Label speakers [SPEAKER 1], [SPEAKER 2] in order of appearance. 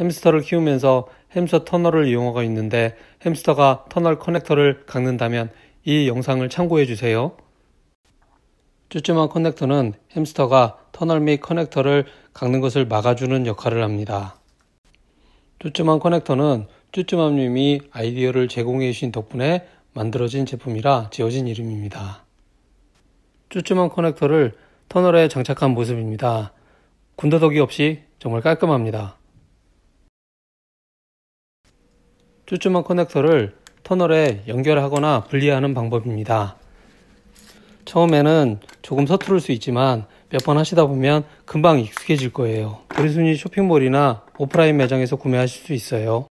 [SPEAKER 1] 햄스터를 키우면서 햄스터 터널을 이용하고 있는데 햄스터가 터널 커넥터를 깎는다면 이 영상을 참고해 주세요. 쭈쭈만 커넥터는 햄스터가 터널 및 커넥터를 깎는 것을 막아주는 역할을 합니다. 쭈쭈만 커넥터는 쭈쭈맘님이 아이디어를 제공해 주신 덕분에 만들어진 제품이라 지어진 이름입니다. 쭈쭈만 커넥터를 터널에 장착한 모습입니다. 군더더기 없이 정말 깔끔합니다. 쭈쭈만 커넥터를 터널에 연결하거나 분리하는 방법입니다. 처음에는 조금 서투를 수 있지만 몇 번 하시다 보면 금방 익숙해질 거예요. 우리 스위 쇼핑몰이나 오프라인 매장에서 구매하실 수 있어요.